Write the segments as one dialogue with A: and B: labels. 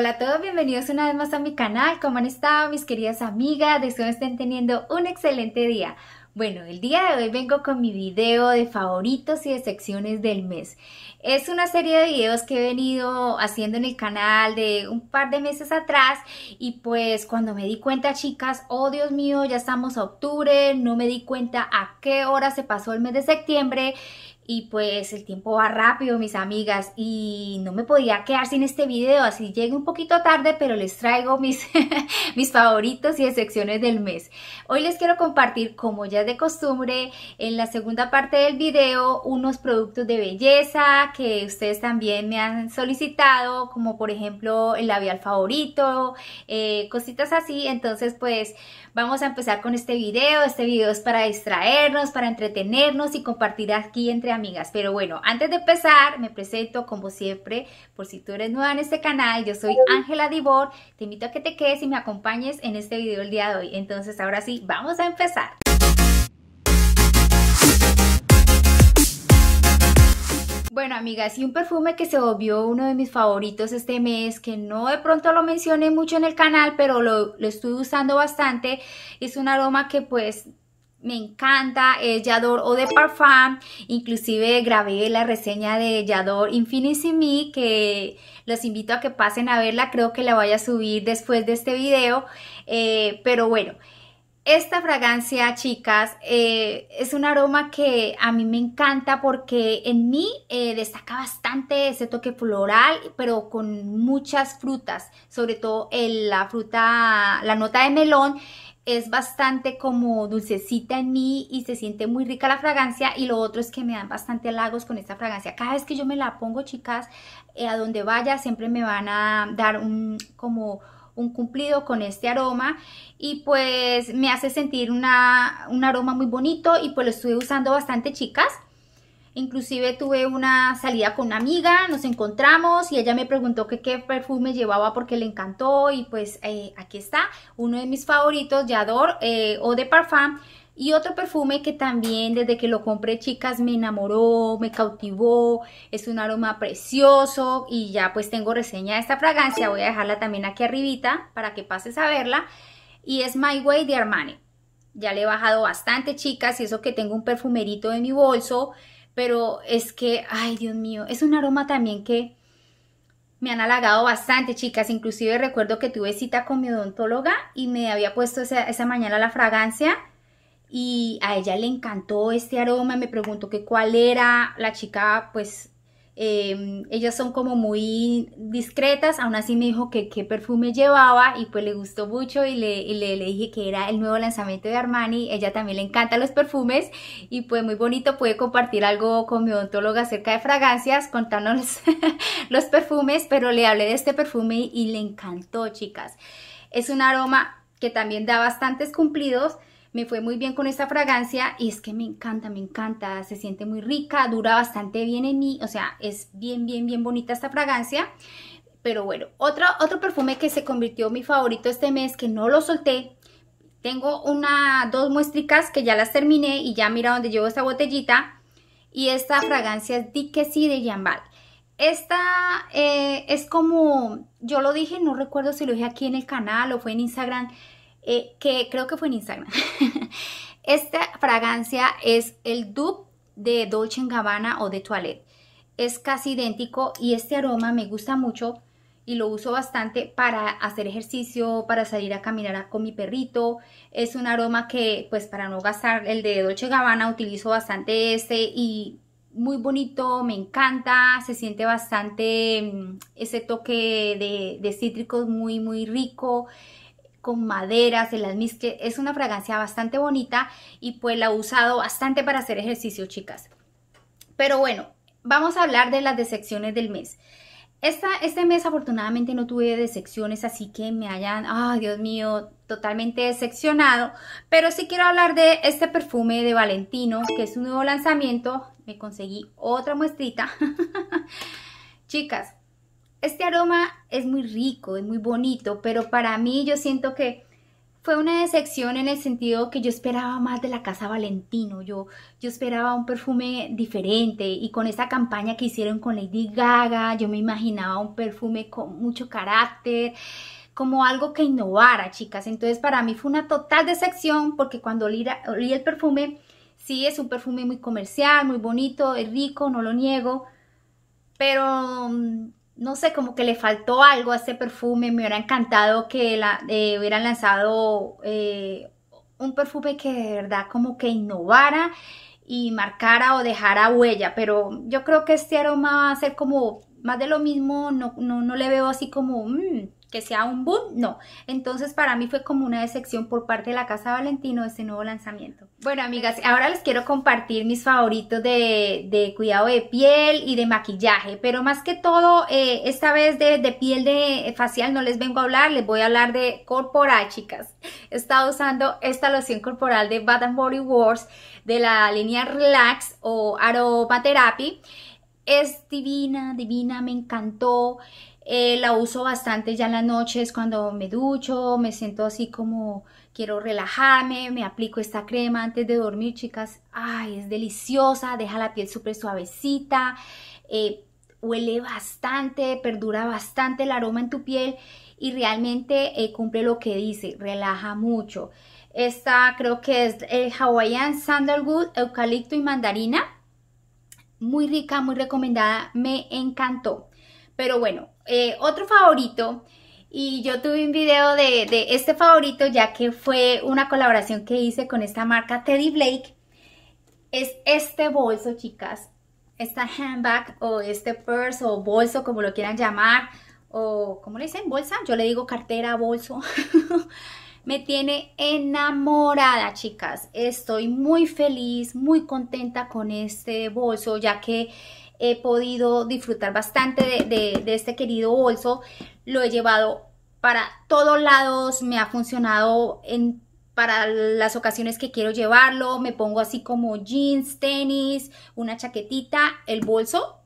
A: Hola a todos, bienvenidos una vez más a mi canal. ¿Cómo han estado mis queridas amigas? Deseo que estén teniendo un excelente día. Bueno, el día de hoy vengo con mi video de favoritos y de secciones del mes. Es una serie de videos que he venido haciendo en el canal de un par de meses atrás y pues cuando me di cuenta, chicas, oh Dios mío, ya estamos a octubre, no me di cuenta a qué hora se pasó el mes de septiembre, y pues el tiempo va rápido, mis amigas, y no me podía quedar sin este video, así llegué un poquito tarde, pero les traigo mis, mis favoritos y excepciones del mes. Hoy les quiero compartir, como ya es de costumbre, en la segunda parte del video, unos productos de belleza que ustedes también me han solicitado, como por ejemplo el labial favorito, eh, cositas así. Entonces, pues vamos a empezar con este video. Este video es para distraernos, para entretenernos y compartir aquí entre amigas. Pero bueno, antes de empezar, me presento como siempre, por si tú eres nueva en este canal, yo soy Ángela Dibor, te invito a que te quedes y me acompañes en este video el día de hoy. Entonces, ahora sí, vamos a empezar. Bueno, amigas, y un perfume que se volvió uno de mis favoritos este mes, que no de pronto lo mencioné mucho en el canal, pero lo, lo estuve usando bastante. Es un aroma que pues me encanta, es Yador Eau de Parfum, inclusive grabé la reseña de Yador Infinity Me, que los invito a que pasen a verla, creo que la voy a subir después de este video, eh, pero bueno, esta fragancia, chicas, eh, es un aroma que a mí me encanta porque en mí eh, destaca bastante ese toque floral, pero con muchas frutas, sobre todo la fruta, la nota de melón, es bastante como dulcecita en mí y se siente muy rica la fragancia y lo otro es que me dan bastante halagos con esta fragancia. Cada vez que yo me la pongo, chicas, eh, a donde vaya siempre me van a dar un como un cumplido con este aroma y pues me hace sentir un aroma muy bonito y pues lo estuve usando bastante chicas Inclusive tuve una salida con una amiga, nos encontramos y ella me preguntó qué perfume llevaba porque le encantó y pues eh, aquí está, uno de mis favoritos, Yador eh, o de Parfum. Y otro perfume que también desde que lo compré, chicas, me enamoró, me cautivó, es un aroma precioso y ya pues tengo reseña de esta fragancia, voy a dejarla también aquí arribita para que pases a verla. Y es My Way de Armani. Ya le he bajado bastante, chicas, y eso que tengo un perfumerito en mi bolso, pero es que, ay Dios mío, es un aroma también que me han halagado bastante, chicas. Inclusive recuerdo que tuve cita con mi odontóloga y me había puesto esa, esa mañana la fragancia y a ella le encantó este aroma. Me preguntó que cuál era. La chica, pues, Em, ellas son como muy discretas, aún así me dijo que qué perfume llevaba y pues le gustó mucho y, le, le, dije que era el nuevo lanzamiento de Armani, ella también le encanta los perfumes y pues muy bonito, pude compartir algo con mi odontóloga acerca de fragancias, contándonos los perfumes, pero le hablé de este perfume y le encantó chicas. Es un aroma que también da bastantes cumplidos, me fue muy bien con esta fragancia y es que me encanta, me encanta, se siente muy rica, dura bastante bien en mí, o sea, es bien, bien, bien bonita esta fragancia. Pero bueno, otro, otro perfume que se convirtió en mi favorito este mes, que no lo solté, tengo una, dos muestricas que ya las terminé y ya mira dónde llevo esta botellita. Y esta fragancia es Si de Jambal. Esta eh, es como, yo lo dije, no recuerdo si lo dije aquí en el canal o fue en Instagram, eh, que creo que fue en Instagram. Esta fragancia es el dupe de Dolce Gabbana o de Toilette. Es casi idéntico y este aroma me gusta mucho y lo uso bastante para hacer ejercicio, para salir a caminar con mi perrito. Es un aroma que, pues para no gastar el de Dolce Gabbana, utilizo bastante este y muy bonito, me encanta, se siente bastante mm, ese toque de, de cítricos muy, muy rico con maderas, el que es una fragancia bastante bonita y pues la he usado bastante para hacer ejercicio, chicas. Pero bueno, vamos a hablar de las decepciones del mes. Esta, este mes afortunadamente no tuve decepciones, así que me hayan, ah Dios mío, totalmente decepcionado. Pero sí quiero hablar de este perfume de Valentino, que es un nuevo lanzamiento. Me conseguí otra muestrita. Chicas, este aroma es muy rico, es muy bonito, pero para mí yo siento que fue una decepción en el sentido que yo esperaba más de la casa Valentino, yo, yo esperaba un perfume diferente y con esta campaña que hicieron con Lady Gaga, yo me imaginaba un perfume con mucho carácter, como algo que innovara, chicas. Entonces para mí fue una total decepción porque cuando olí el perfume, sí es un perfume muy comercial, muy bonito, es rico, no lo niego, pero mm, no sé, como que le faltó algo a este perfume. Me hubiera encantado que la, eh, hubieran lanzado eh, un perfume que de verdad como que innovara y marcara o dejara huella. Pero yo creo que este aroma va a ser como más de lo mismo. No, no, no le veo así como... Mm, que sea un boom, no. Entonces para mí fue como una decepción por parte de la Casa Valentino este nuevo lanzamiento. Bueno amigas, ahora les quiero compartir mis favoritos de, de cuidado de piel y de maquillaje, pero más que todo, eh, esta vez de, piel de eh, facial no les vengo a hablar, les voy a hablar de corporal, chicas. He estado usando esta loción corporal de Bath Body Wars de la línea Relax o Aromatherapy. Es divina, divina, me encantó. Eh, la uso bastante ya en las noches cuando me ducho, me siento así como quiero relajarme, me aplico esta crema antes de dormir, chicas. Ay, es deliciosa, deja la piel súper suavecita, eh, huele bastante, perdura bastante el aroma en tu piel y realmente eh, cumple lo que dice, relaja mucho. Esta creo que es el Hawaiian Sandalwood, Eucalipto y Mandarina. Muy rica, muy recomendada, me encantó. Pero bueno, eh, otro favorito y yo tuve un video de, este favorito ya que fue una colaboración que hice con esta marca Teddy Blake. Es este bolso, chicas. Esta handbag o este purse o bolso, como lo quieran llamar. O, como le dicen? ¿Bolsa? Yo le digo cartera, bolso. Me tiene enamorada, chicas. Estoy muy feliz, muy contenta con este bolso, ya que he podido disfrutar bastante de, este querido bolso, lo he llevado para todos lados, me ha funcionado en para las ocasiones que quiero llevarlo, me pongo así como jeans, tenis, una chaquetita, el bolso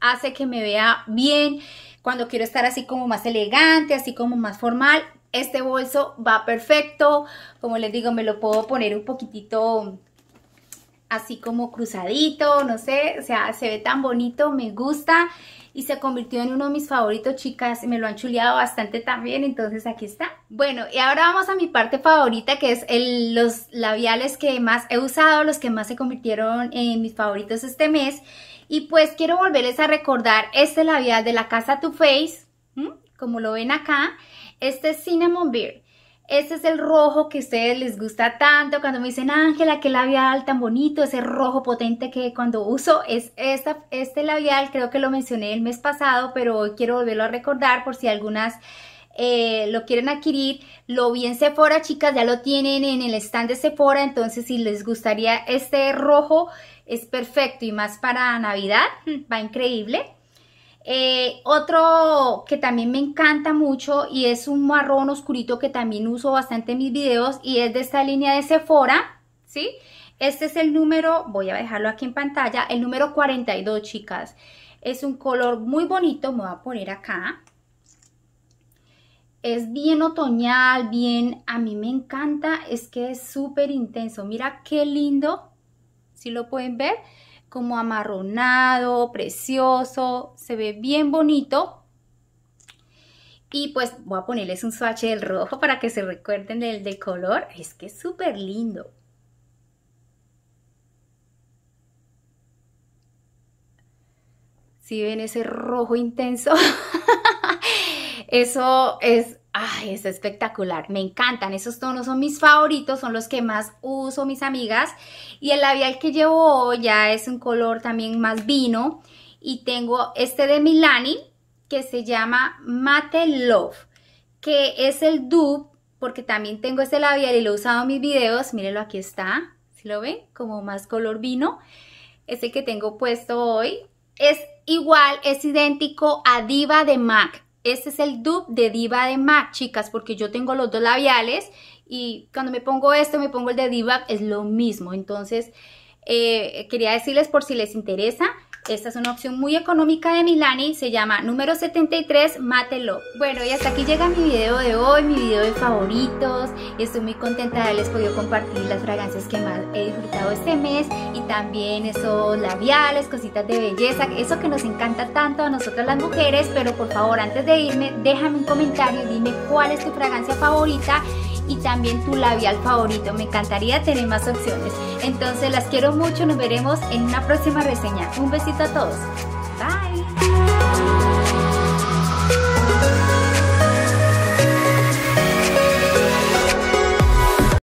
A: hace que me vea bien, cuando quiero estar así como más elegante, así como más formal, este bolso va perfecto, como les digo, me lo puedo poner un poquitito así como cruzadito, no sé, o sea, se ve tan bonito, me gusta y se convirtió en uno de mis favoritos, chicas, me lo han chuleado bastante también, entonces aquí está. Bueno, y ahora vamos a mi parte favorita, que es los labiales que más he usado, los que más se convirtieron en mis favoritos este mes. Y pues quiero volverles a recordar este labial de la casa Too Faced, como lo ven acá, este es Cinnamon Beard. Este es el rojo que a ustedes les gusta tanto. Cuando me dicen, Ángela, qué labial tan bonito, ese rojo potente que cuando uso es esta, este labial. Creo que lo mencioné el mes pasado, pero hoy quiero volverlo a recordar por si algunas eh, lo quieren adquirir, lo vi en Sephora, chicas, ya lo tienen en el stand de Sephora, entonces si les gustaría este rojo, es perfecto y más para Navidad, va increíble. Eh, otro que también me encanta mucho y es un marrón oscurito que también uso bastante en mis videos y es de esta línea de Sephora, ¿sí? Este es el número, voy a dejarlo aquí en pantalla, el número 42, chicas. Es un color muy bonito, me voy a poner acá. Es bien otoñal, bien, a mí me encanta, es que es súper intenso. Mira qué lindo, si lo pueden ver, como amarronado, precioso, se ve bien bonito. Y pues voy a ponerles un swatch del rojo para que se recuerden del, de color. Es que es súper lindo. Si ven ese rojo intenso, eso es Ay, es espectacular, me encantan, esos tonos son mis favoritos, son los que más uso mis amigas. Y el labial que llevo hoy ya es un color también más vino. Y tengo este de Milani que se llama Matte Love, que es el dupe, porque también tengo este labial y lo he usado en mis videos, mírenlo aquí está, si lo ven, como más color vino. Es este que tengo puesto hoy, es igual, es idéntico a Diva de MAC. Este es el dupe de Diva de MAC, chicas, porque yo tengo los dos labiales y cuando me pongo este, me pongo el de Diva, es lo mismo. Entonces, eh, quería decirles por si les interesa, esta es una opción muy económica de Milani, se llama número 73 Mátelo. Bueno y hasta aquí llega mi video de hoy, mi video de favoritos. Estoy muy contenta de haberles podido compartir las fragancias que más he disfrutado este mes y también esos labiales, cositas de belleza, eso que nos encanta tanto a nosotras las mujeres. Pero por favor antes de irme déjame un comentario, dime cuál es tu fragancia favorita y también tu labial favorito. Me encantaría tener más opciones. Entonces las quiero mucho, nos veremos en una próxima reseña. Un besito éxito a todos. Bye.